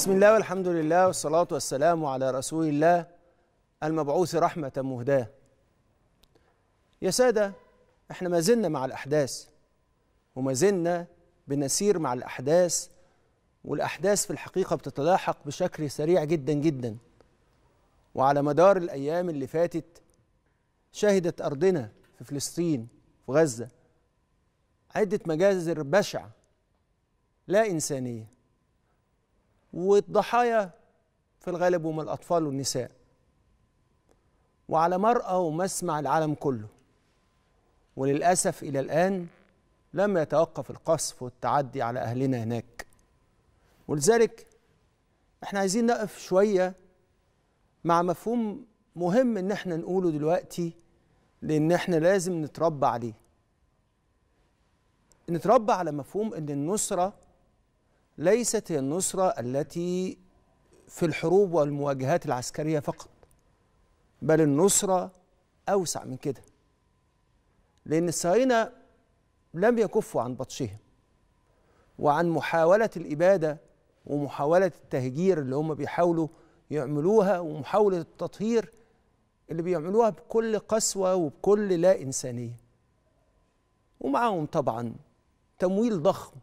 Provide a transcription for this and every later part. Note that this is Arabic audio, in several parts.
بسم الله والحمد لله والصلاة والسلام على رسول الله المبعوث رحمة مهداة يا سادة احنا ما زلنا مع الأحداث وما زلنا بنسير مع الأحداث والأحداث في الحقيقة بتتلاحق بشكل سريع جدا جدا وعلى مدار الأيام اللي فاتت شهدت أرضنا في فلسطين في غزة عدة مجازر بشعة لا إنسانية والضحايا في الغالب هم الأطفال والنساء وعلى مرأى ومسمع العالم كله وللأسف إلى الآن لم يتوقف القصف والتعدي على أهلنا هناك ولذلك احنا عايزين نقف شوية مع مفهوم مهم ان احنا نقوله دلوقتي لان احنا لازم نتربى عليه نتربى على مفهوم ان النصره ليست هي النصرة التي في الحروب والمواجهات العسكرية فقط بل النصرة أوسع من كده لأن الصهاينة لم يكفوا عن بطشهم وعن محاولة الإبادة ومحاولة التهجير اللي هم بيحاولوا يعملوها ومحاولة التطهير اللي بيعملوها بكل قسوة وبكل لا إنسانية ومعاهم طبعا تمويل ضخم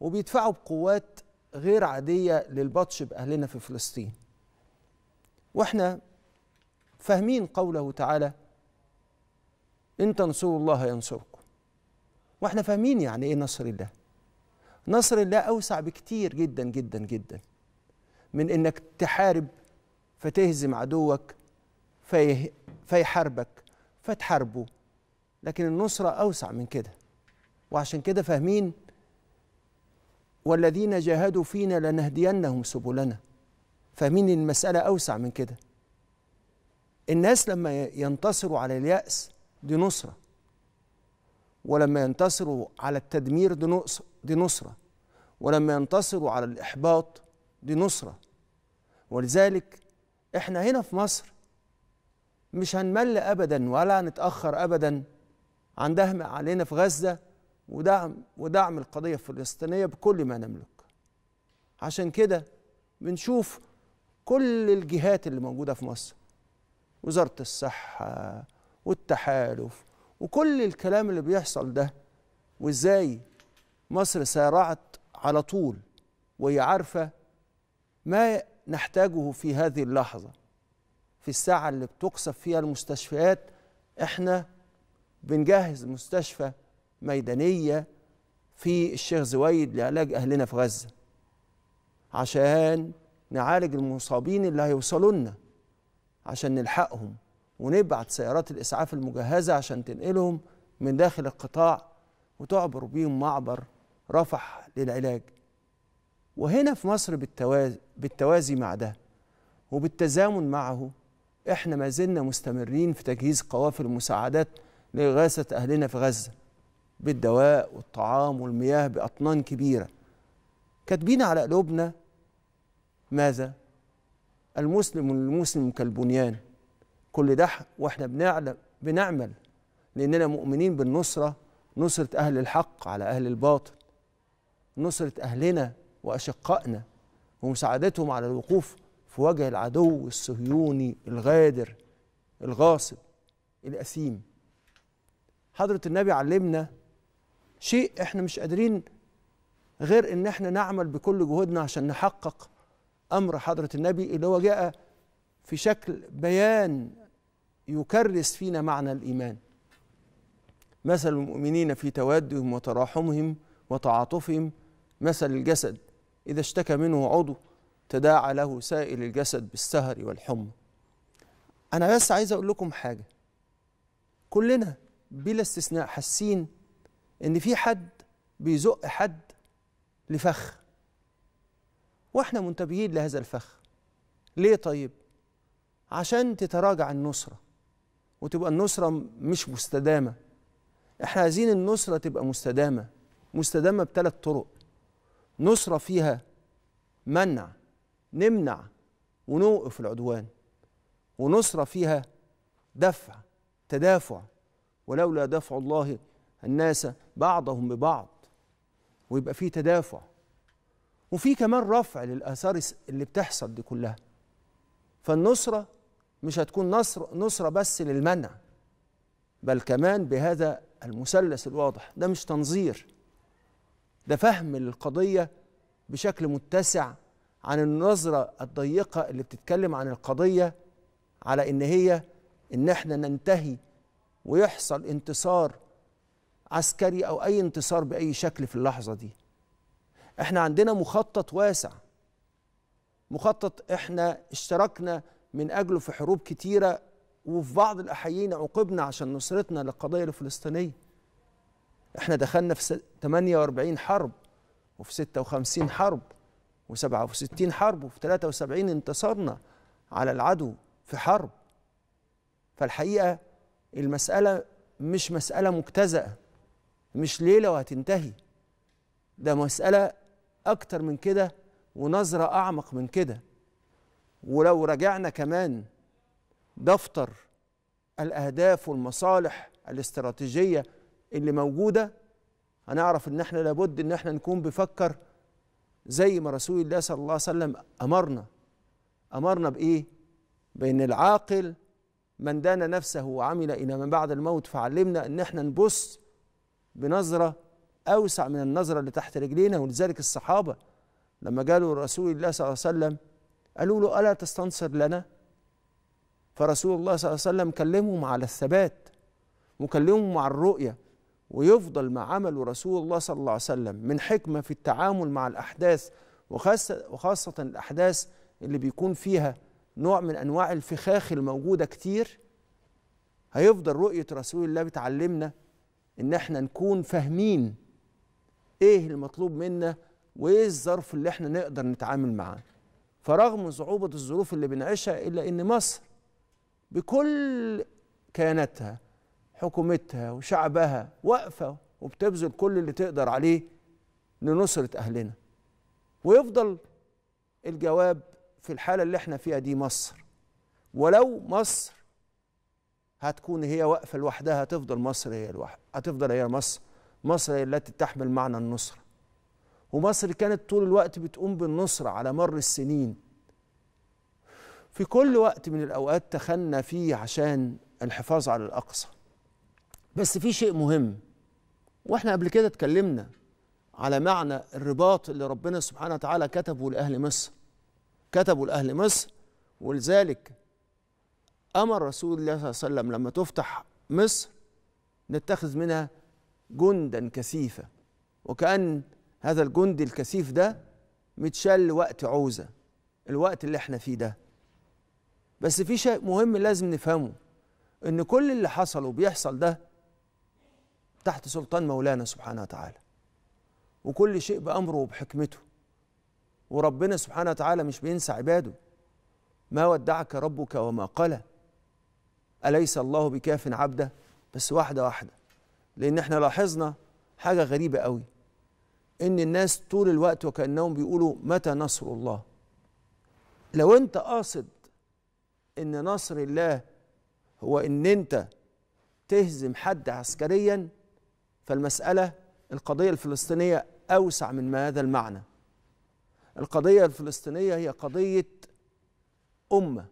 وبيدفعوا بقوات غير عادية للبطش بأهلنا في فلسطين وإحنا فاهمين قوله تعالى إن تنصروا الله ينصركم وإحنا فاهمين يعني إيه نصر الله نصر الله أوسع بكتير جدا جدا جدا من إنك تحارب فتهزم عدوك فيه فيحاربك فتحاربه لكن النصرة أوسع من كده وعشان كده فاهمين والذين جاهدوا فينا لنهدينهم سبلنا فمن المسألة أوسع من كده الناس لما ينتصروا على اليأس دي نصرة ولما ينتصروا على التدمير دي نصرة ولما ينتصروا على الإحباط دي نصرة ولذلك احنا هنا في مصر مش هنمل أبدا ولا هنتأخر أبدا عندهم علينا في غزة ودعم ودعم القضية الفلسطينية بكل ما نملك عشان كده بنشوف كل الجهات اللي موجودة في مصر وزارة الصحة والتحالف وكل الكلام اللي بيحصل ده وازاي مصر سارعت على طول وهي عارفة ما نحتاجه في هذه اللحظة في الساعة اللي بتقصف فيها المستشفيات احنا بنجهز مستشفى ميدانية في الشيخ زويد لعلاج أهلنا في غزة عشان نعالج المصابين اللي هيوصلوا لنا عشان نلحقهم ونبعت سيارات الإسعاف المجهزة عشان تنقلهم من داخل القطاع وتعبر بيهم معبر رفح للعلاج وهنا في مصر بالتوازي, بالتوازي مع ده وبالتزامن معه احنا ما زلنا مستمرين في تجهيز قوافل المساعدات لإغاثة أهلنا في غزة بالدواء والطعام والمياه بأطنان كبيرة كاتبين على قلوبنا ماذا؟ المسلم المسلم كالبنيان كل ده واحنا بنعلم بنعمل لأننا مؤمنين بالنصرة نصرة أهل الحق على أهل الباطل نصرة أهلنا وأشقائنا ومساعدتهم على الوقوف في وجه العدو الصهيوني الغادر الغاصب الأثيم حضرة النبي علمنا شيء احنا مش قادرين غير ان احنا نعمل بكل جهودنا عشان نحقق امر حضره النبي اللي هو جاء في شكل بيان يكرس فينا معنى الايمان مثل المؤمنين في توادهم وتراحمهم وتعاطفهم مثل الجسد اذا اشتكى منه عضو تداعى له سائل الجسد بالسهر والحمى انا بس عايز اقول لكم حاجه كلنا بلا استثناء حاسين ان في حد بيزق حد لفخ واحنا منتبهين لهذا الفخ ليه طيب عشان تتراجع النصره وتبقى النصره مش مستدامه احنا عايزين النصره تبقى مستدامه مستدامه بثلاث طرق نصره فيها منع نمنع ونوقف العدوان ونصره فيها دفع تدافع ولولا دفع الله الناس بعضهم ببعض ويبقى في تدافع وفي كمان رفع للآثار اللي بتحصل دي كلها فالنصرة مش هتكون نصر نصرة بس للمنع بل كمان بهذا المثلث الواضح ده مش تنظير ده فهم للقضية بشكل متسع عن النظرة الضيقة اللي بتتكلم عن القضية على إن هي إن إحنا ننتهي ويحصل انتصار عسكري أو أي انتصار بأي شكل في اللحظة دي احنا عندنا مخطط واسع مخطط احنا اشتركنا من أجله في حروب كتيرة وفي بعض الأحيين عوقبنا عشان نصرتنا للقضية الفلسطينية احنا دخلنا في 48 حرب وفي 56 حرب و67 حرب وفي 73 انتصرنا على العدو في حرب فالحقيقة المسألة مش مسألة مجتزأة مش ليله وهتنتهي ده مساله اكتر من كده ونظره اعمق من كده ولو رجعنا كمان دفتر الاهداف والمصالح الاستراتيجيه اللي موجوده هنعرف ان احنا لابد ان احنا نكون بفكر زي ما رسول الله صلى الله عليه وسلم امرنا امرنا بايه بان العاقل من دان نفسه وعمل الى من بعد الموت فعلمنا ان احنا نبص بنظرة أوسع من النظرة اللي تحت رجلينا ولذلك الصحابة لما قالوا رسول الله صلى الله عليه وسلم قالوا له ألا تستنصر لنا فرسول الله صلى الله عليه وسلم كلمهم على الثبات وكلمهم على الرؤية ويفضل ما عمله رسول الله صلى الله عليه وسلم من حكمة في التعامل مع الأحداث وخاصة, وخاصة الأحداث اللي بيكون فيها نوع من أنواع الفخاخ الموجودة كتير هيفضل رؤية رسول الله بتعلمنا ان احنا نكون فاهمين ايه المطلوب منا وايه الظرف اللي احنا نقدر نتعامل معاه فرغم صعوبة الظروف اللي بنعيشها إلا إن مصر بكل كياناتها حكومتها وشعبها واقفة وبتبذل كل اللي تقدر عليه لنصرة أهلنا ويفضل الجواب في الحالة اللي احنا فيها دي مصر ولو مصر هتكون هي واقفه لوحدها هتفضل مصر هي لوحدها هتفضل هي مصر مصر هي التي تحمل معنى النصره ومصر كانت طول الوقت بتقوم بالنصره على مر السنين في كل وقت من الاوقات تخنى فيه عشان الحفاظ على الاقصى بس في شيء مهم واحنا قبل كده اتكلمنا على معنى الرباط اللي ربنا سبحانه وتعالى كتبه لاهل مصر كتبه لاهل مصر ولذلك امر رسول الله صلى الله عليه وسلم لما تفتح مصر نتخذ منها جندا كثيفا وكان هذا الجند الكثيف ده متشال وقت عوزه الوقت اللي احنا فيه ده بس في شيء مهم لازم نفهمه ان كل اللي حصل وبيحصل ده تحت سلطان مولانا سبحانه وتعالى وكل شيء بامره وبحكمته وربنا سبحانه وتعالى مش بينسى عباده ما ودعك ربك وما قلى أليس الله بكاف عبده بس واحدة واحدة لأن احنا لاحظنا حاجة غريبة قوي إن الناس طول الوقت وكأنهم بيقولوا متى نصر الله لو أنت قاصد إن نصر الله هو إن أنت تهزم حد عسكريا فالمسألة القضية الفلسطينية أوسع من هذا المعنى القضية الفلسطينية هي قضية أمة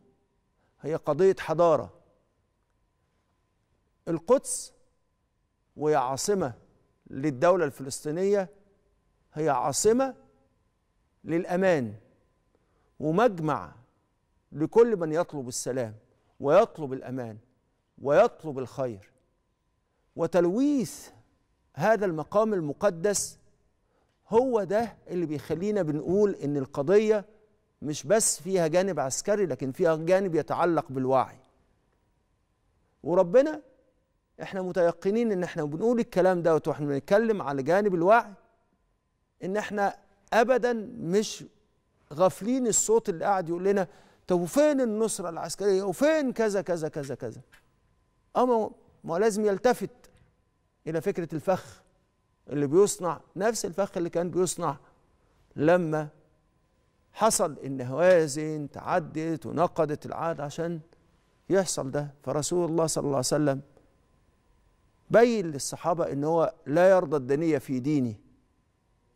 هي قضية حضارة القدس وهي عاصمة للدولة الفلسطينية هي عاصمة للأمان ومجمع لكل من يطلب السلام ويطلب الأمان ويطلب الخير وتلويث هذا المقام المقدس هو ده اللي بيخلينا بنقول ان القضيه مش بس فيها جانب عسكري لكن فيها جانب يتعلق بالوعي وربنا احنا متيقنين ان احنا بنقول الكلام دوت واحنا بنتكلم على جانب الوعي ان احنا ابدا مش غافلين الصوت اللي قاعد يقول لنا طب وفين النصرة العسكرية وفين كذا كذا كذا كذا أما ما لازم يلتفت إلى فكرة الفخ اللي بيصنع نفس الفخ اللي كان بيصنع لما حصل إن هوازن تعدت ونقضت العهد عشان يحصل ده فرسول الله صلى الله عليه وسلم بين للصحابة ان هو لا يرضى الدنية في دينه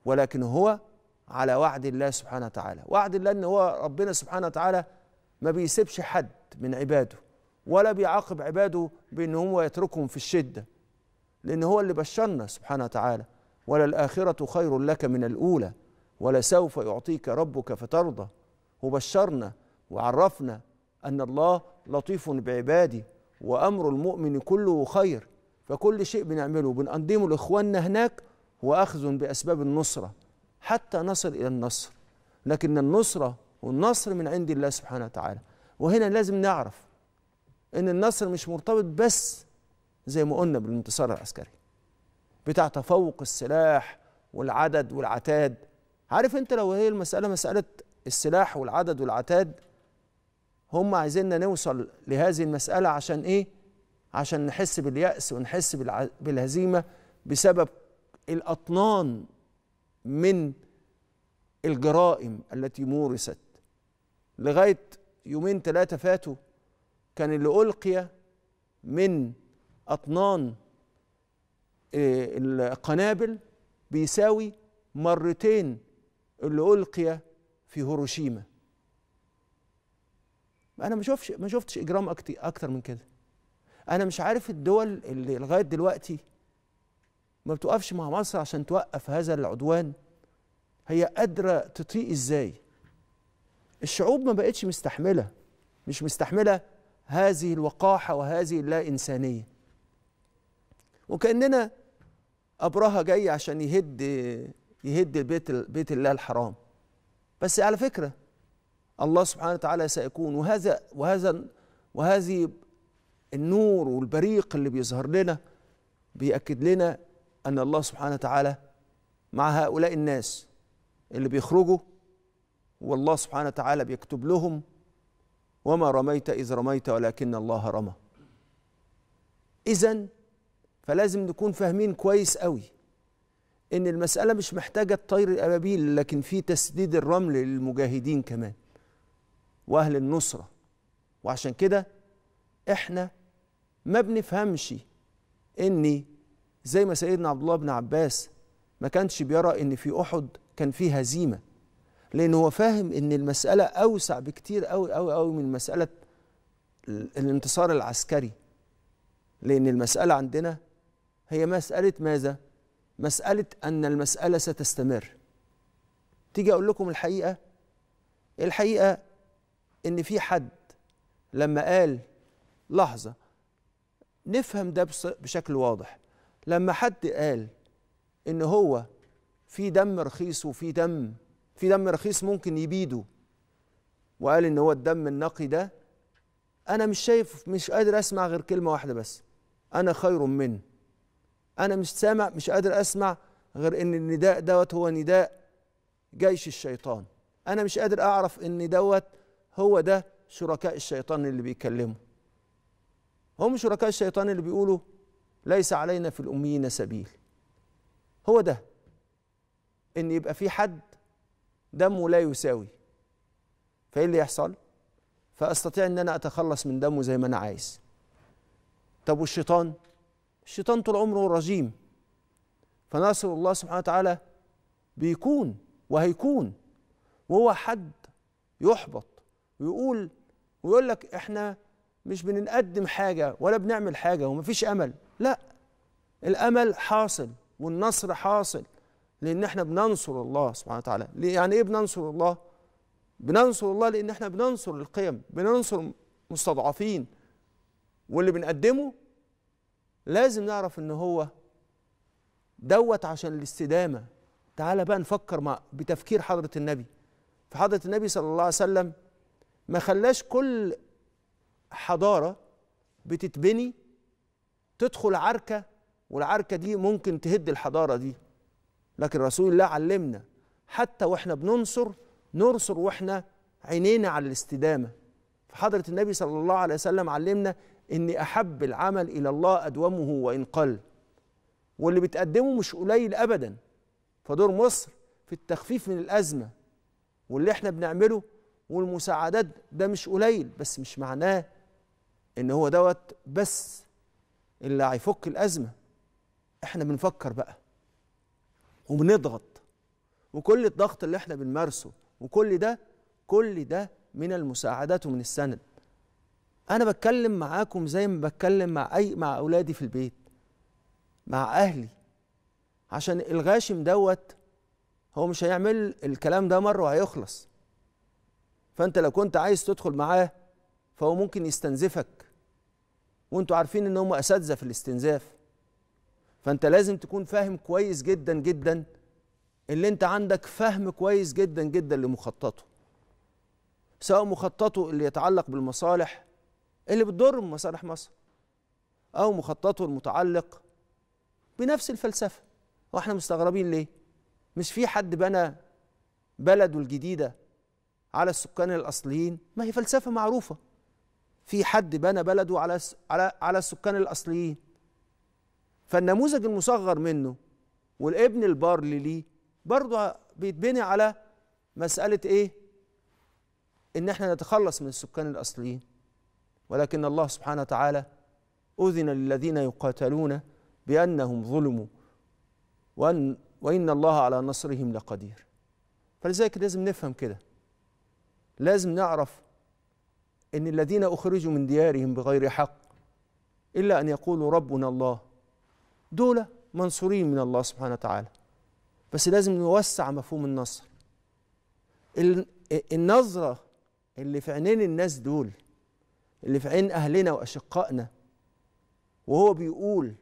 ولكن هو على وعد الله سبحانه وتعالى وعد الله ان هو ربنا سبحانه وتعالى ما بيسيبش حد من عباده ولا بيعاقب عباده بان هو يتركهم في الشدة لان هو اللي بشرنا سبحانه وتعالى وللآخرة خير لك من الأولى ولسوف يعطيك ربك فترضى وبشرنا وعرفنا أن الله لطيف بعباده وأمر المؤمن كله خير فكل شيء بنعمله وبنقدمه لإخواننا هناك هو أخذ بأسباب النصرة حتى نصل إلى النصر لكن النصرة والنصر من عند الله سبحانه وتعالى وهنا لازم نعرف إن النصر مش مرتبط بس زي ما قلنا بالانتصار العسكري بتاع تفوق السلاح والعدد والعتاد عارف انت لو هي المسألة مسألة السلاح والعدد والعتاد هم عايزيننا نوصل لهذه المسألة عشان ايه عشان نحس باليأس ونحس بالهزيمة بسبب الأطنان من الجرائم التي مورست لغاية يومين ثلاثة فاتوا كان اللي ألقي من أطنان آه، القنابل بيساوي مرتين اللي ألقي في هيروشيما أنا ما شفتش ما شفتش إجرام أكتر من كده انا مش عارف الدول اللي لغايه دلوقتي ما بتوقفش مع مصر عشان توقف هذا العدوان هي قادره تطيق ازاي الشعوب ما بقتش مستحمله مش مستحمله هذه الوقاحه وهذه اللا انسانيه وكاننا ابرهه جاي عشان يهد يهد البيت بيت الله الحرام بس على فكره الله سبحانه وتعالى سيكون وهذا وهذا وهذه النور والبريق اللي بيظهر لنا بيأكد لنا أن الله سبحانه وتعالى مع هؤلاء الناس اللي بيخرجوا والله سبحانه وتعالى بيكتب لهم وما رميت إذ رميت ولكن الله رمى إذا فلازم نكون فاهمين كويس قوي إن المسألة مش محتاجة طير الأبابيل لكن في تسديد الرمل للمجاهدين كمان وأهل النصرة وعشان كده احنا ما بنفهمش ان زي ما سيدنا عبد الله بن عباس ما كانش بيرى ان في احد كان فيه هزيمه لان هو فاهم ان المساله اوسع بكتير قوي قوي قوي من مساله الانتصار العسكري لان المساله عندنا هي مساله ماذا مساله ان المساله ستستمر تيجي اقول لكم الحقيقه الحقيقه ان في حد لما قال لحظة نفهم ده بشكل واضح لما حد قال ان هو في دم رخيص وفي دم في دم رخيص ممكن يبيده وقال ان هو الدم النقي ده انا مش شايف مش قادر اسمع غير كلمه واحده بس انا خير منه انا مش سامع مش قادر اسمع غير ان النداء دوت هو نداء جيش الشيطان انا مش قادر اعرف ان دوت هو ده شركاء الشيطان اللي بيكلمه هم شركاء الشيطان اللي بيقولوا ليس علينا في الأميين سبيل هو ده إن يبقى في حد دمه لا يساوي فإيه اللي يحصل؟ فأستطيع إن أنا أتخلص من دمه زي ما أنا عايز طب والشيطان؟ الشيطان طول عمره رجيم فناصر الله سبحانه وتعالى بيكون وهيكون وهو حد يحبط ويقول ويقول لك احنا مش بنقدم حاجة ولا بنعمل حاجة ومفيش أمل لا الأمل حاصل والنصر حاصل لأن احنا بننصر الله سبحانه وتعالى يعني إيه بننصر الله؟ بننصر الله لأن احنا بننصر القيم بننصر مستضعفين واللي بنقدمه لازم نعرف ان هو دوت عشان الاستدامة تعالى بقى نفكر مع بتفكير حضرة النبي فحضرة النبي صلى الله عليه وسلم ما خلاش كل حضاره بتتبني تدخل عركه والعركه دي ممكن تهد الحضاره دي لكن رسول الله علمنا حتى واحنا بننصر ننصر واحنا عينينا على الاستدامه فحضره النبي صلى الله عليه وسلم علمنا ان احب العمل الى الله ادومه وان قل واللي بتقدمه مش قليل ابدا فدور مصر في التخفيف من الازمه واللي احنا بنعمله والمساعدات ده مش قليل بس مش معناه ان هو دوت بس اللي هيفك الازمه احنا بنفكر بقى وبنضغط وكل الضغط اللي احنا بنمارسه وكل ده كل ده من المساعدات ومن السند انا بتكلم معاكم زي ما بتكلم مع اي مع اولادي في البيت مع اهلي عشان الغاشم دوت هو مش هيعمل الكلام ده مره وهيخلص فانت لو كنت عايز تدخل معاه فهو ممكن يستنزفك وانتوا عارفين ان هم اساتذه في الاستنزاف فانت لازم تكون فاهم كويس جدا جدا اللي انت عندك فهم كويس جدا جدا لمخططه سواء مخططه اللي يتعلق بالمصالح اللي بتضر مصالح مصر او مخططه المتعلق بنفس الفلسفه واحنا مستغربين ليه مش في حد بنى بلده الجديده على السكان الاصليين ما هي فلسفه معروفه في حد بنى بلده على على على السكان الاصليين فالنموذج المصغر منه والابن البار ليه برضه بيتبني على مساله ايه ان احنا نتخلص من السكان الاصليين ولكن الله سبحانه وتعالى اذن للذين يقاتلون بانهم ظلموا وان وان الله على نصرهم لقدير فلذلك لازم نفهم كده لازم نعرف ان الذين اخرجوا من ديارهم بغير حق الا ان يقولوا ربنا الله دول منصورين من الله سبحانه وتعالى بس لازم نوسع مفهوم النصر النظره اللي في عينين الناس دول اللي في عين اهلنا واشقائنا وهو بيقول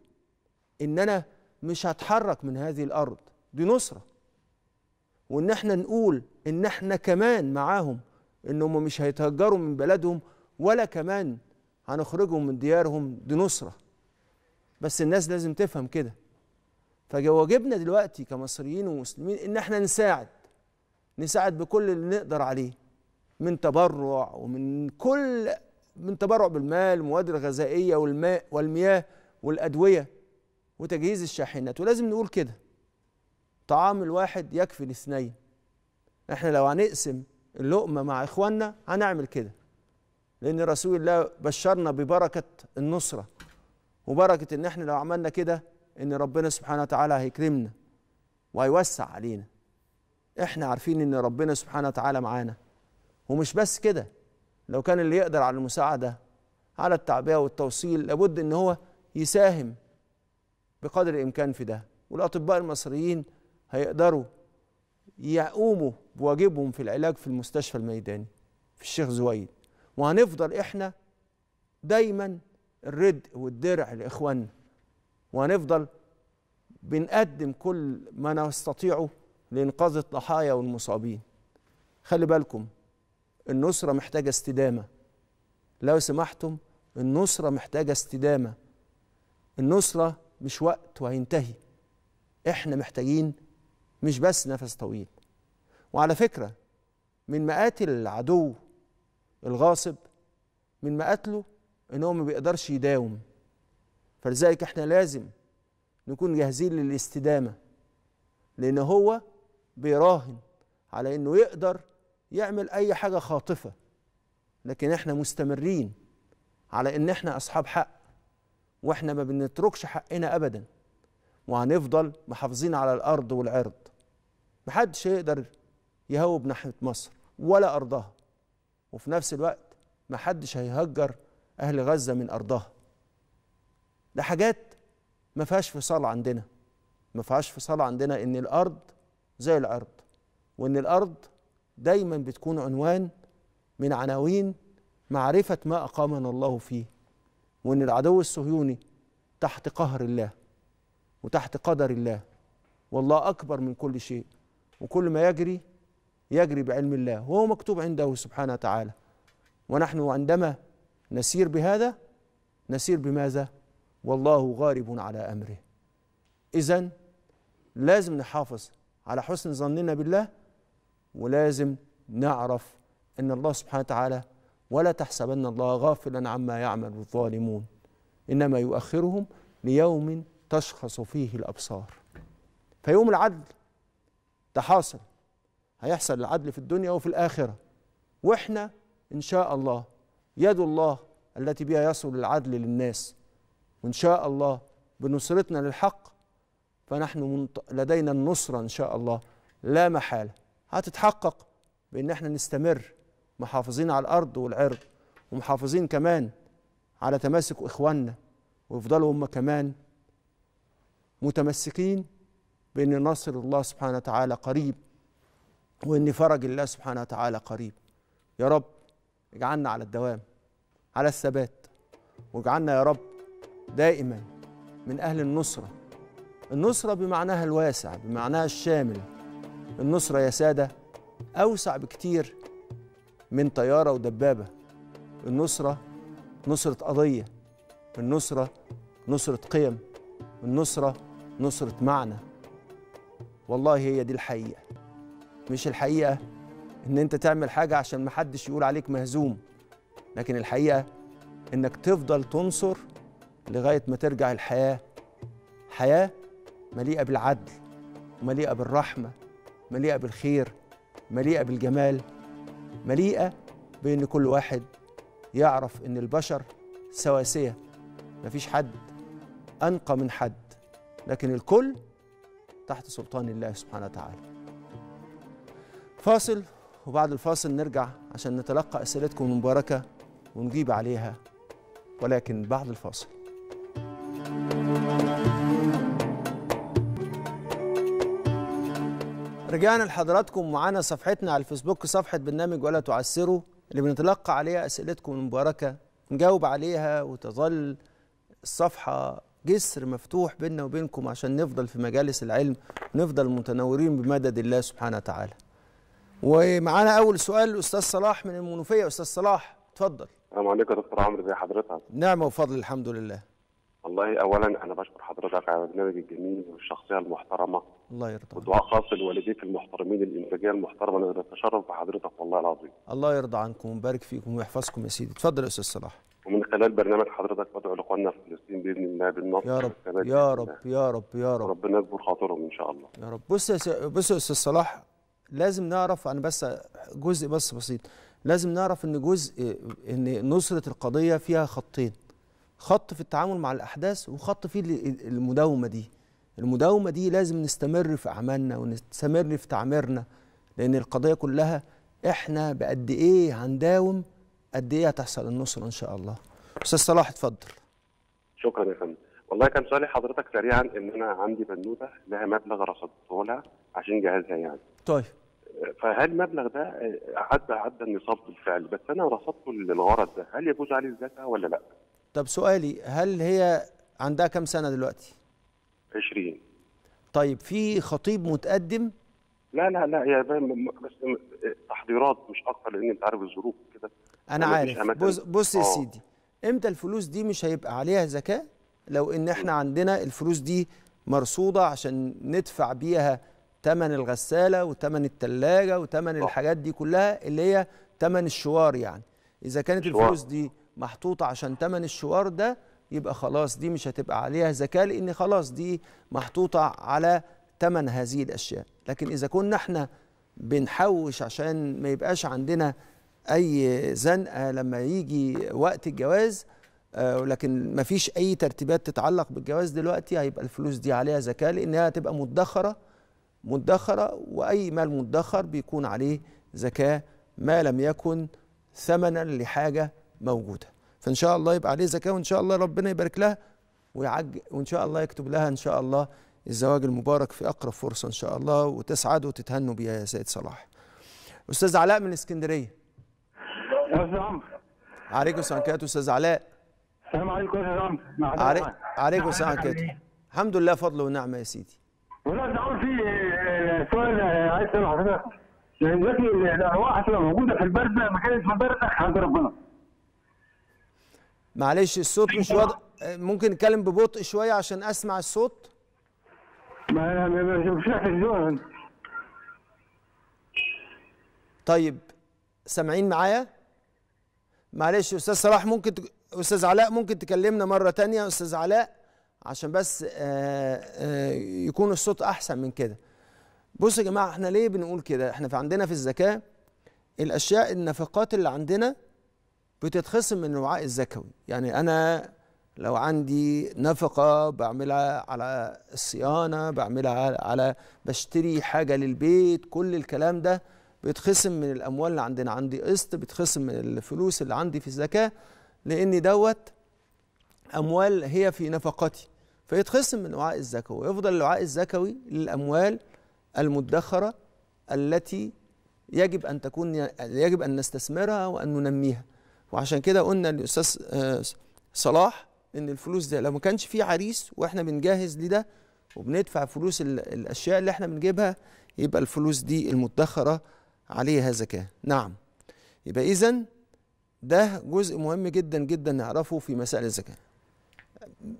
ان انا مش هتحرك من هذه الارض دي نصره وان احنا نقول ان احنا كمان معاهم ان هم مش هيتهجروا من بلدهم ولا كمان هنخرجهم من ديارهم دي نصره بس الناس لازم تفهم كده فواجبنا دلوقتي كمصريين ومسلمين ان احنا نساعد نساعد بكل اللي نقدر عليه من تبرع ومن كل من تبرع بالمال المواد الغذائيه والماء والمياه والادويه وتجهيز الشاحنات ولازم نقول كده طعام الواحد يكفي الاثنين احنا لو هنقسم اللقمه مع اخواننا هنعمل كده لان رسول الله بشرنا ببركه النصره وبركه ان احنا لو عملنا كده ان ربنا سبحانه وتعالى هيكرمنا وهيوسع علينا احنا عارفين ان ربنا سبحانه وتعالى معانا ومش بس كده لو كان اللي يقدر على المساعده على التعبئه والتوصيل لابد ان هو يساهم بقدر الامكان في ده والاطباء المصريين هيقدروا يقوموا بواجبهم في العلاج في المستشفى الميداني في الشيخ زويد وهنفضل احنا دايما الردء والدرع لاخواننا وهنفضل بنقدم كل ما نستطيعه لانقاذ الضحايا والمصابين خلي بالكم النصره محتاجه استدامه لو سمحتم النصره محتاجه استدامه النصره مش وقت وهينتهي احنا محتاجين مش بس نفس طويل وعلى فكرة من مقاتل العدو الغاصب من مقاتله ان هو ما بيقدرش يداوم فلذلك احنا لازم نكون جاهزين للاستدامة لان هو بيراهن على انه يقدر يعمل اي حاجة خاطفة لكن احنا مستمرين على ان احنا اصحاب حق واحنا ما بنتركش حقنا ابدا وهنفضل محافظين على الارض والعرض محدش يقدر يهوب ناحية مصر ولا أرضها وفي نفس الوقت محدش هيهجر أهل غزة من أرضها ده حاجات ما فيهاش فصال عندنا ما فيهاش فصال عندنا إن الأرض زي الأرض وإن الأرض دايما بتكون عنوان من عناوين معرفة ما أقامنا الله فيه وإن العدو الصهيوني تحت قهر الله وتحت قدر الله والله أكبر من كل شيء وكل ما يجري يجري بعلم الله وهو مكتوب عنده سبحانه وتعالى ونحن عندما نسير بهذا نسير بماذا والله غارب على امره اذا لازم نحافظ على حسن ظننا بالله ولازم نعرف ان الله سبحانه وتعالى ولا تحسبن الله غافلا عما يعمل الظالمون انما يؤخرهم ليوم تشخص فيه الابصار فيوم العدل ده حاصل هيحصل العدل في الدنيا وفي الآخرة وإحنا إن شاء الله يد الله التي بها يصل العدل للناس وإن شاء الله بنصرتنا للحق فنحن لدينا النصرة إن شاء الله لا محالة هتتحقق بإن إحنا نستمر محافظين على الأرض والعرض ومحافظين كمان على تماسك إخواننا ويفضلوا هم كمان متمسكين بأن نصر الله سبحانه وتعالى قريب وأن فرج الله سبحانه وتعالى قريب يا رب اجعلنا على الدوام على الثبات واجعلنا يا رب دائما من أهل النصرة النصرة بمعناها الواسع بمعناها الشامل النصرة يا سادة أوسع بكتير من طيارة ودبابة النصرة نصرة قضية النصرة نصرة قيم النصرة نصرة معنى والله هي دي الحقيقه مش الحقيقه ان انت تعمل حاجه عشان محدش يقول عليك مهزوم لكن الحقيقه انك تفضل تنصر لغايه ما ترجع الحياه حياه مليئه بالعدل مليئة بالرحمه مليئه بالخير مليئه بالجمال مليئه بان كل واحد يعرف ان البشر سواسيه مفيش حد انقى من حد لكن الكل تحت سلطان الله سبحانه وتعالى فاصل وبعد الفاصل نرجع عشان نتلقى أسئلتكم المباركة ونجيب عليها ولكن بعد الفاصل رجعنا لحضراتكم معانا صفحتنا على الفيسبوك صفحة برنامج ولا تعسروا اللي بنتلقى عليها أسئلتكم المباركة نجاوب عليها وتظل الصفحة جسر مفتوح بيننا وبينكم عشان نفضل في مجالس العلم نفضل متنورين بمدد الله سبحانه وتعالى ومعانا اول سؤال الاستاذ صلاح من المنوفيه استاذ صلاح اتفضل السلام عليكم يا دكتور عمرو زي حضرتك نعمه وفضل الحمد لله والله اولا انا بشكر حضرتك على البرنامج الجميل والشخصيه المحترمه الله يرضى ودعاء خاص لوالديك المحترمين الانتاجيه المحترمه اللي بتشرف بحضرتك والله العظيم الله يرضى عنكم ويبارك فيكم ويحفظكم يا سيدي اتفضل يا استاذ صلاح ومن خلال برنامج حضرتك بدعو لاخواننا في فلسطين باذن الله بالنصر يا رب يا رب يا رب يا رب ربنا يكبر خاطرهم ان شاء الله يا رب بص يا بص يا استاذ صلاح لازم نعرف انا بس جزء بس بسيط لازم نعرف ان جزء ان نصره القضيه فيها خطين خط في التعامل مع الاحداث وخط في المداومه دي المداومه دي لازم نستمر في اعمالنا ونستمر في تعميرنا لان القضيه كلها احنا بقد ايه هنداوم قد ايه هتحصل النصر ان شاء الله استاذ صلاح اتفضل شكرا يا فندم والله كان سؤالي حضرتك سريعا ان انا عندي بنوته لها مبلغ رصدته لها عشان جهازها يعني طيب فهل المبلغ ده عدى عدى النصاب بالفعل بس انا رصدته للغرض ده هل يجوز عليه الزكاه ولا لا؟ طب سؤالي هل هي عندها كام سنه دلوقتي؟ 20 طيب في خطيب متقدم؟ لا لا لا يا بس تحضيرات مش اكتر لان انت عارف الظروف كده انا عارف بص بص يا آه. سيدي امتى الفلوس دي مش هيبقى عليها زكاه لو ان احنا عندنا الفلوس دي مرصوده عشان ندفع بيها ثمن الغساله وثمن الثلاجه وثمن الحاجات دي كلها اللي هي ثمن الشوار يعني اذا كانت الفلوس دي محطوطه عشان ثمن الشوار ده يبقى خلاص دي مش هتبقى عليها زكاه لان خلاص دي محطوطه على ثمن هذه الاشياء لكن اذا كنا احنا بنحوش عشان ما يبقاش عندنا اي زنقه لما يجي وقت الجواز آه، ولكن ما فيش اي ترتيبات تتعلق بالجواز دلوقتي هيبقى الفلوس دي عليها زكاه لانها هتبقى مدخره مدخره واي مال مدخر بيكون عليه زكاه ما لم يكن ثمنا لحاجه موجوده فان شاء الله يبقى عليه زكاه وان شاء الله ربنا يبارك لها ويعج وان شاء الله يكتب لها ان شاء الله الزواج المبارك في اقرب فرصه ان شاء الله وتسعد وتتهنوا بيها يا سيد صلاح استاذ علاء من اسكندريه عمرو عليكم السلام عليكم استاذ علاء السلام عليكم يا استاذ عمرو عليكم السلام عليكم الحمد لله فضل ونعمه يا سيدي ولا عاوز في آه، سؤال آه، عايز اسال حضرتك لان يعني دلوقتي الارواح اللي موجوده في البرده ما كانتش في عند ربنا معلش الصوت مش أيوة. واضح ممكن نتكلم ببطء شويه عشان اسمع الصوت ما انا مش طيب سامعين معايا معلش استاذ صلاح ممكن ت... استاذ علاء ممكن تكلمنا مره تانية استاذ علاء عشان بس آآ آه، آآ آه، يكون الصوت احسن من كده بصوا يا جماعه احنا ليه بنقول كده احنا في عندنا في الزكاه الاشياء النفقات اللي عندنا بتتخصم من الوعاء الزكوي يعني انا لو عندي نفقة بعملها على الصيانة بعملها على بشتري حاجة للبيت كل الكلام ده بيتخصم من الاموال اللي عندنا عندي قسط بيتخصم من الفلوس اللي عندي في الزكاه لان دوت اموال هي في نفقتي فيتخصم من وعاء الزكوي ويفضل الوعاء الزكوي للاموال المدخره التي يجب ان تكون يجب ان نستثمرها وان ننميها وعشان كده قلنا للاستاذ آه، صلاح ان الفلوس دي لو ما كانش في عريس واحنا بنجهز لده وبندفع فلوس الاشياء اللي احنا بنجيبها يبقى الفلوس دي المدخره عليها زكاة نعم يبقى إذا ده جزء مهم جدا جدا نعرفه في مسائل الزكاة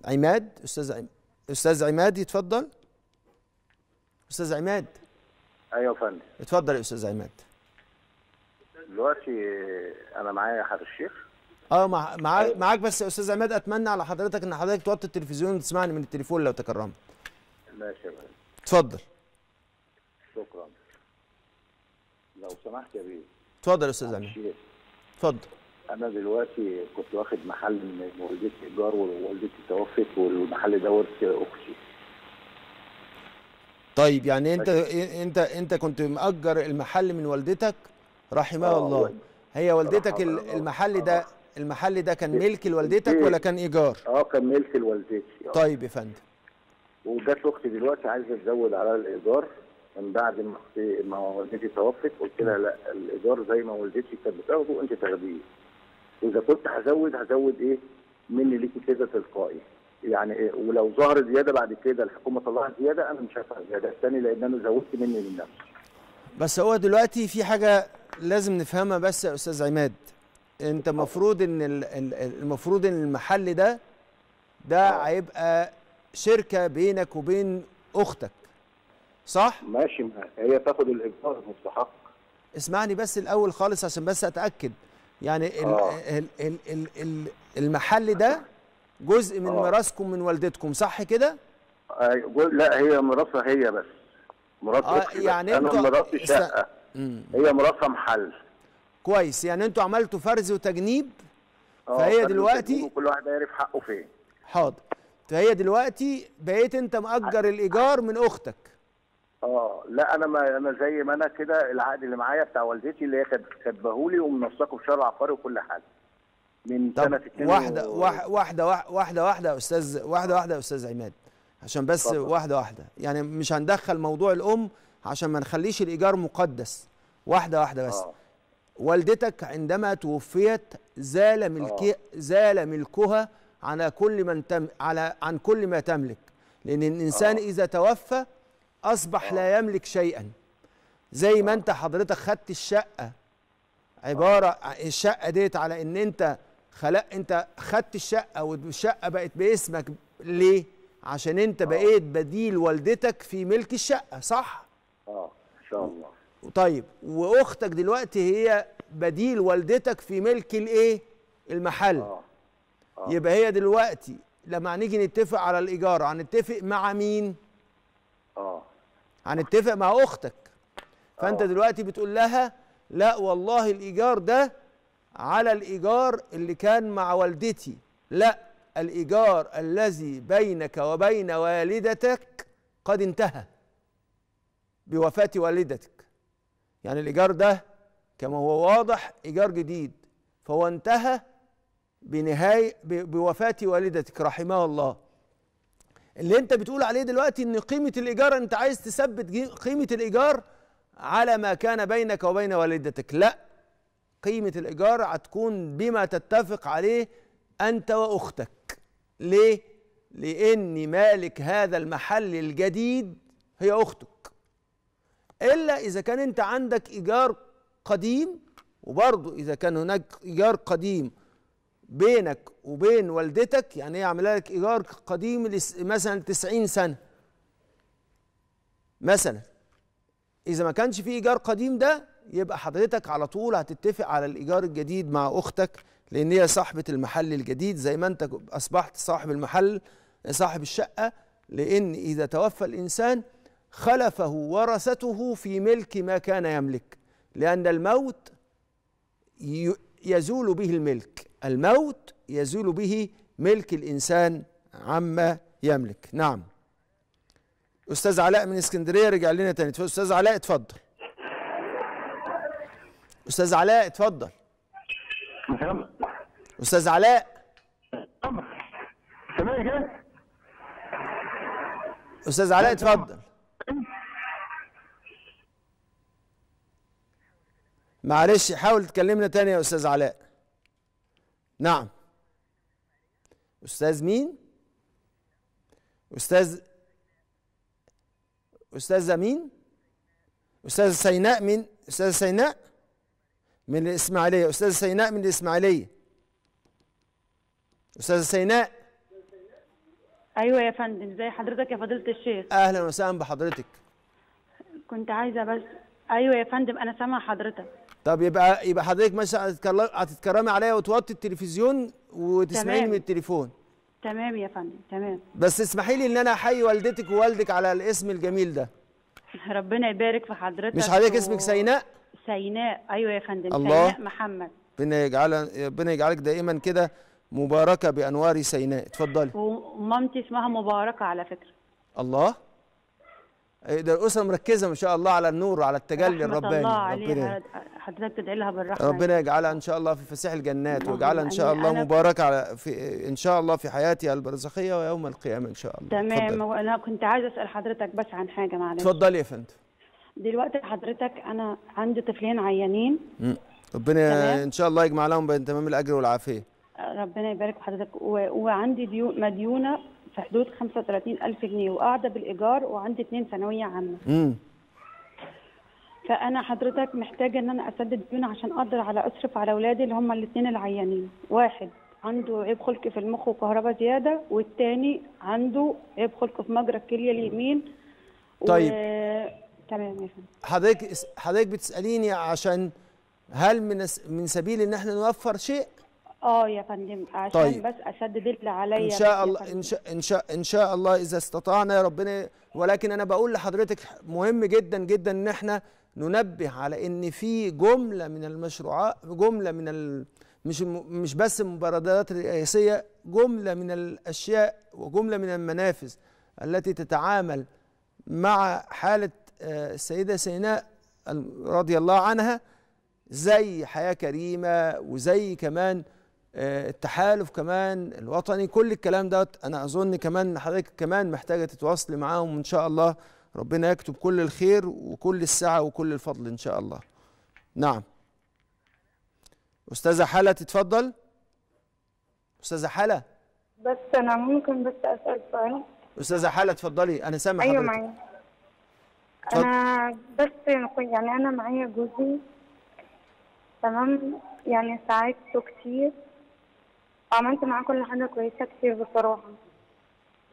عماد أستاذ عماد أستاذ عماد يتفضل أستاذ عماد أيوة يا فندم اتفضل يا أستاذ عماد دلوقتي أنا معايا حضرة الشيخ اه مع معاك, أيوة. معاك بس يا استاذ عماد اتمنى على حضرتك ان حضرتك توطي التلفزيون وتسمعني من التليفون لو تكرمت ماشي يا اتفضل لو سمحت يا بيه اتفضل يا استاذ امين اتفضل انا دلوقتي كنت واخد محل من والدتي ايجار ووالدتي توفت والمحل ده ورث اختي طيب يعني انت انت انت كنت مأجر المحل من والدتك رحمها آه، الله هي والدتك المحل ده المحل ده كان ملك لوالدتك ولا كان ايجار؟ اه كان ملك لوالدتي آه. طيب يا فندم وجات اختي دلوقتي عايزه تزود على الايجار من بعد ما ما والدتي توفت قلت لها لا الايجار زي ما والدتي كانت بتاخده انت تاخديه واذا كنت هزود هزود ايه مني ليكي كده تلقائي يعني إيه ولو ظهر زياده بعد كده الحكومه طلعت زياده انا مش هدفع زياده الثاني لان انا زودت مني من نفسي بس هو دلوقتي في حاجه لازم نفهمها بس يا استاذ عماد انت المفروض ان المفروض ان المحل ده ده آه. هيبقى شركه بينك وبين اختك صح ماشي معاك هي تاخد الإيجار المستحق اسمعني بس الاول خالص عشان بس اتاكد يعني آه. ال ال ال ال المحل ده جزء من آه. ميراثكم من والدتكم صح كده آه، لا هي ميراثها هي بس ميراث آه يعني بس. انا مراتي شقه مم. هي ميراثها محل كويس يعني انتوا عملتوا فرز وتجنيب آه فهي دلوقتي كل واحد يعرف حقه فين حاضر فهي دلوقتي بقيت انت مأجر الايجار من اختك اه لا انا ما انا زي ما انا كده العقد اللي معايا بتاع والدتي اللي هي كانت لي ومنسقه في شارع عقاري وكل حاجه من طب سنه واحده و... واحده واحده واحده واحده يا استاذ واحده واحده يا استاذ عماد عشان بس طبعا. واحده واحده يعني مش هندخل موضوع الام عشان ما نخليش الايجار مقدس واحده واحده بس آه. والدتك عندما توفيت زال ملكي آه. زال ملكها على كل من تم على عن كل ما تملك لان الانسان آه. اذا توفى اصبح آه. لا يملك شيئا زي ما آه. انت حضرتك خدت الشقه عباره آه. الشقه ديت على ان انت خلق انت خدت الشقه والشقه بقت باسمك ليه عشان انت بقيت بديل والدتك في ملك الشقه صح اه ان شاء الله طيب واختك دلوقتي هي بديل والدتك في ملك الايه المحل آه. آه. يبقى هي دلوقتي لما هنيجي نتفق على الايجار هنتفق مع مين اه هنتفق مع اختك فانت آه. دلوقتي بتقول لها لا والله الايجار ده على الايجار اللي كان مع والدتي لا الايجار الذي بينك وبين والدتك قد انتهى بوفاه والدتك يعني الايجار ده كما هو واضح ايجار جديد فهو انتهى بنهاية بوفاة والدتك رحمها الله اللي انت بتقول عليه دلوقتي ان قيمه الايجار انت عايز تثبت قيمه الايجار على ما كان بينك وبين والدتك لا قيمه الايجار هتكون بما تتفق عليه انت واختك ليه لان مالك هذا المحل الجديد هي اختك الا اذا كان انت عندك ايجار قديم وبرضه اذا كان هناك ايجار قديم بينك وبين والدتك يعني هي عامله لك ايجار قديم مثلا 90 سنه مثلا اذا ما كانش في ايجار قديم ده يبقى حضرتك على طول هتتفق على الايجار الجديد مع اختك لان هي صاحبه المحل الجديد زي ما انت اصبحت صاحب المحل صاحب الشقه لان اذا توفى الانسان خلفه ورثته في ملك ما كان يملك لان الموت يزول به الملك الموت يزول به ملك الإنسان عما يملك نعم أستاذ علاء من اسكندرية رجع لنا تاني أستاذ علاء اتفضل أستاذ علاء اتفضل أستاذ علاء أستاذ علاء اتفضل معلش حاول تكلمنا تاني يا أستاذ علاء نعم أستاذ مين؟ أستاذ أستاذة مين؟ أستاذة سيناء من أستاذة سيناء من الإسماعيلية أستاذة سيناء من الإسماعيلية أستاذة سيناء أيوة يا فندم إزي حضرتك يا فضيلة الشيخ أهلا وسهلا بحضرتك كنت عايزة بس أيوة يا فندم أنا سامعة حضرتك طب يبقى يبقى حضرتك مثلا هتتكرمي عليا وتوطي التلفزيون وتسمعيني من التليفون تمام يا فندم تمام بس اسمحي لي ان انا احيي والدتك ووالدك على الاسم الجميل ده ربنا يبارك في حضرتك مش حضرتك و... اسمك سيناء سيناء ايوه يا فندم الله. سيناء محمد ربنا يجعل ربنا يجعلك دائما كده مباركه بانوار سيناء اتفضلي ومامتي اسمها مباركه على فكره الله ده الاسره مركزه ما شاء الله على النور وعلى التجلي الرباني الله عليها حضرتك تدعي لها بالرحمه ربنا يجعلها ان شاء الله في فسيح الجنات نعم. ويجعلها ان شاء الله مباركه على في ان شاء الله في حياتها البرزخيه ويوم القيامه ان شاء الله تمام انا كنت عايزه اسال حضرتك بس عن حاجه معلش اتفضلي يا فندم دلوقتي حضرتك انا عندي طفلين عيانين ربنا ان شاء الله يجمع لهم بين تمام الاجر والعافيه ربنا يبارك في حضرتك و... وعندي ديون مديونه في حدود 35000 جنيه وقاعده بالايجار وعندي اثنين ثانويه عامه امم فانا حضرتك محتاجه ان انا اسدد ديون عشان اقدر على اصرف على اولادي اللي هم الاثنين العيانين واحد عنده عيب خلق في المخ وكهرباء زياده والثاني عنده عيب خلق في مجرى الكليه اليمين طيب و... تمام يا فندم حضرتك حضرتك بتساليني عشان هل من من سبيل ان احنا نوفر شيء اه يا فندم عشان طيب. بس اشدد اللي عليا ان شاء الله ان شاء ان شاء ان شاء الله اذا استطعنا يا ربنا ولكن انا بقول لحضرتك مهم جدا جدا ان احنا ننبه على ان في جمله من المشروعات جمله من ال... مش مش بس المبادرات الرئاسيه جمله من الاشياء وجمله من المنافذ التي تتعامل مع حاله آه، السيده سيناء رضي الله عنها زي حياه كريمه وزي كمان آه، التحالف كمان الوطني كل الكلام دوت انا اظن كمان حضرتك كمان محتاجه تتواصلي معاهم ان شاء الله ربنا يكتب كل الخير وكل السعه وكل الفضل ان شاء الله نعم استاذه حلا تتفضل استاذه حلا بس انا ممكن بس اسال سؤال استاذه حلا اتفضلي انا سامع أيوة حضرتك ايوه معايا انا بس يعني انا معايا جوزي تمام يعني ساعدته كتير عملت معاه كل حاجة كويسة كتير بصراحة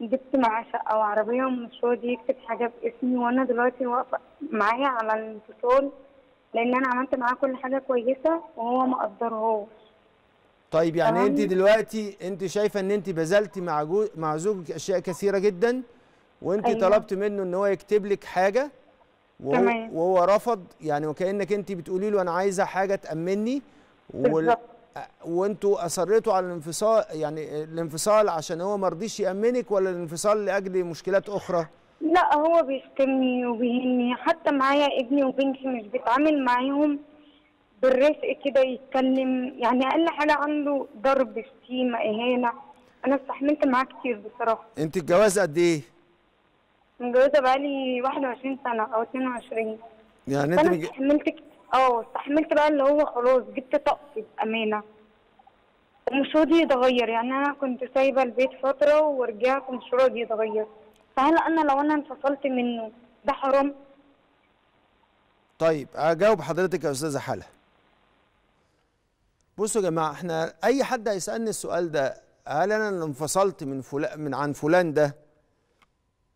جبت معاه شقة وعربية ومش دي يكتب حاجة باسمي وأنا دلوقتي واقفة معايا على الانفصال لأن أنا عملت معاه كل حاجة كويسة وهو ما قدرهوش طيب يعني انت دلوقتي انت شايفه ان انت بذلتي مع جو... مع زوجك اشياء كثيره جدا وانت أيوة. طلبت منه ان هو يكتب لك حاجه وهو, تمام. وهو رفض يعني وكانك انت بتقولي له انا عايزه حاجه تامني وال... وانتوا اصريتوا على الانفصال يعني الانفصال عشان هو ما رضيش يامنك ولا الانفصال لاجل مشكلات اخرى لا هو بيشتمني وبيهني حتى معايا ابني وبنتي مش بيتعامل معاهم بالرفق كده يتكلم يعني اقل حاجه عنده ضرب شتيمه اهانه انا استحملت معاه كتير بصراحه انت الجواز قد ايه متجوزه بقالي 21 سنه او 22 يعني انت استحملت كتير اه استحملت بقى اللي هو خلاص جبت طقسي بامانه ومش راضي يتغير يعني انا كنت سايبه البيت فتره ورجعت مش راضي يتغير فهل انا لو انا انفصلت منه ده حرام طيب اجاوب حضرتك يا استاذه حلا بصوا يا جماعه احنا اي حد هيسالني السؤال ده هل انا اللي انفصلت من فلان من عن فلان ده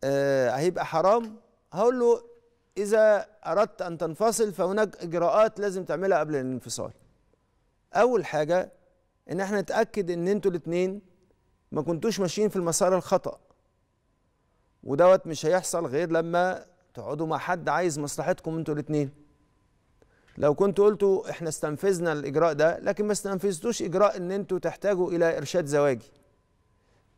آه هيبقى حرام هقول له إذا أردت أن تنفصل فهناك إجراءات لازم تعملها قبل الانفصال أول حاجة إن احنا نتأكد إن أنتوا الاتنين ما كنتوش ماشيين في المسار الخطأ ودوت مش هيحصل غير لما تقعدوا مع حد عايز مصلحتكم أنتوا الاتنين لو كنتوا قلتوا احنا استنفذنا الإجراء ده لكن ما استنفذتوش إجراء إن أنتوا تحتاجوا إلى إرشاد زواجي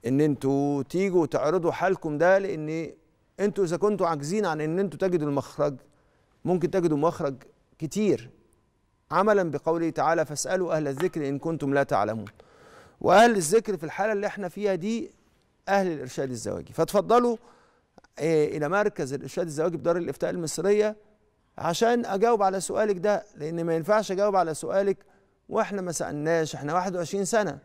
ان انتوا تيجوا تعرضوا حالكم ده لان انتوا اذا كنتوا عاجزين عن ان انتوا تجدوا المخرج ممكن تجدوا مخرج كتير عملا بقوله تعالى فاسالوا اهل الذكر ان كنتم لا تعلمون واهل الذكر في الحاله اللي احنا فيها دي اهل الارشاد الزواجي فاتفضلوا آه، الى مركز الارشاد الزواجي بدار الافتاء المصريه عشان اجاوب على سؤالك ده لان ما ينفعش اجاوب على سؤالك واحنا ما سالناش احنا 21 سنه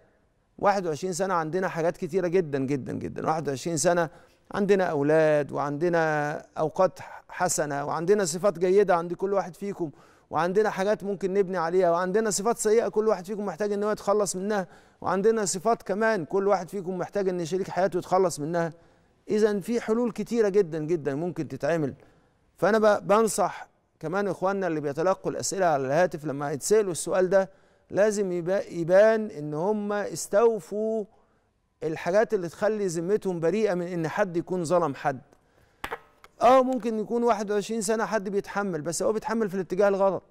21 سنه عندنا حاجات كتيره جدا جدا جدا 21 سنه عندنا أولاد وعندنا أوقات حسنة وعندنا صفات جيدة عند كل واحد فيكم وعندنا حاجات ممكن نبني عليها وعندنا صفات سيئة كل واحد فيكم محتاج إن هو يتخلص منها وعندنا صفات كمان كل واحد فيكم محتاج إن شريك حياته يتخلص منها إذا في حلول كتيرة جدا جدا ممكن تتعمل فأنا بنصح كمان إخواننا اللي بيتلقوا الأسئلة على الهاتف لما يتسألوا السؤال ده لازم يبان إن هم استوفوا الحاجات اللي تخلي ذمتهم بريئه من ان حد يكون ظلم حد اه ممكن يكون 21 سنه حد بيتحمل بس هو بيتحمل في الاتجاه الغلط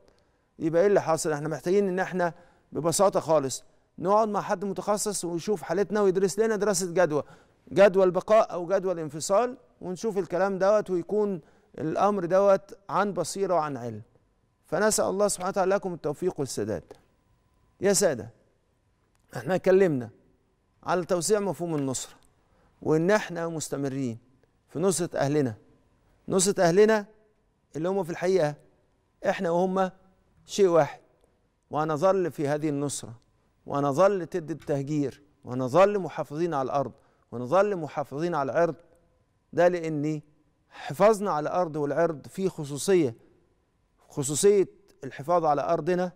يبقى ايه اللي حاصل احنا محتاجين ان احنا ببساطه خالص نقعد مع حد متخصص ويشوف حالتنا ويدرس لنا دراسه جدوى جدوى البقاء او جدوى الانفصال ونشوف الكلام دوت ويكون الامر دوت عن بصيره وعن علم فنسال الله سبحانه وتعالى لكم التوفيق والسداد يا ساده احنا اتكلمنا على توسيع مفهوم النصرة وإن إحنا مستمرين في نصرة أهلنا نصرة أهلنا اللي هم في الحقيقة إحنا وهم شيء واحد ونظل في هذه النصرة ونظل تدي التهجير ونظل محافظين على الأرض ونظل محافظين على العرض ده لأن حفاظنا على الأرض والعرض فيه خصوصية خصوصية الحفاظ على أرضنا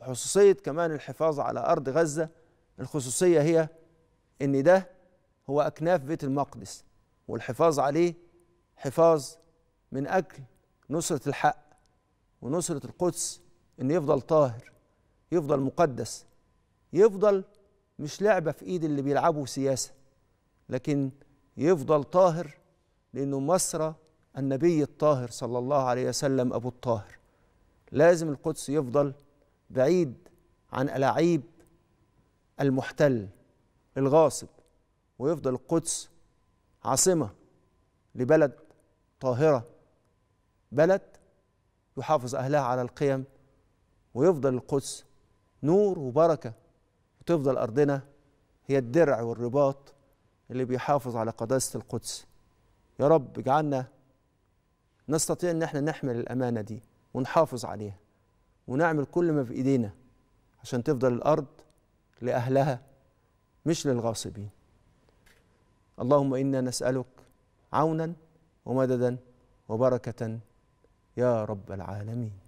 وخصوصية كمان الحفاظ على أرض غزة الخصوصية هي ان ده هو اكناف بيت المقدس والحفاظ عليه حفاظ من اجل نصره الحق ونصره القدس ان يفضل طاهر يفضل مقدس يفضل مش لعبه في ايد اللي بيلعبوا سياسه لكن يفضل طاهر لانه مسرى النبي الطاهر صلى الله عليه وسلم ابو الطاهر لازم القدس يفضل بعيد عن الاعيب المحتل الغاصب ويفضل القدس عاصمة لبلد طاهرة بلد يحافظ أهلها على القيم ويفضل القدس نور وبركة وتفضل أرضنا هي الدرع والرباط اللي بيحافظ على قداسة القدس يا رب اجعلنا نستطيع ان احنا نحمل الامانه دي ونحافظ عليها ونعمل كل ما في ايدينا عشان تفضل الارض لاهلها مش للغاصبين اللهم انا نسالك عونا ومددا وبركه يا رب العالمين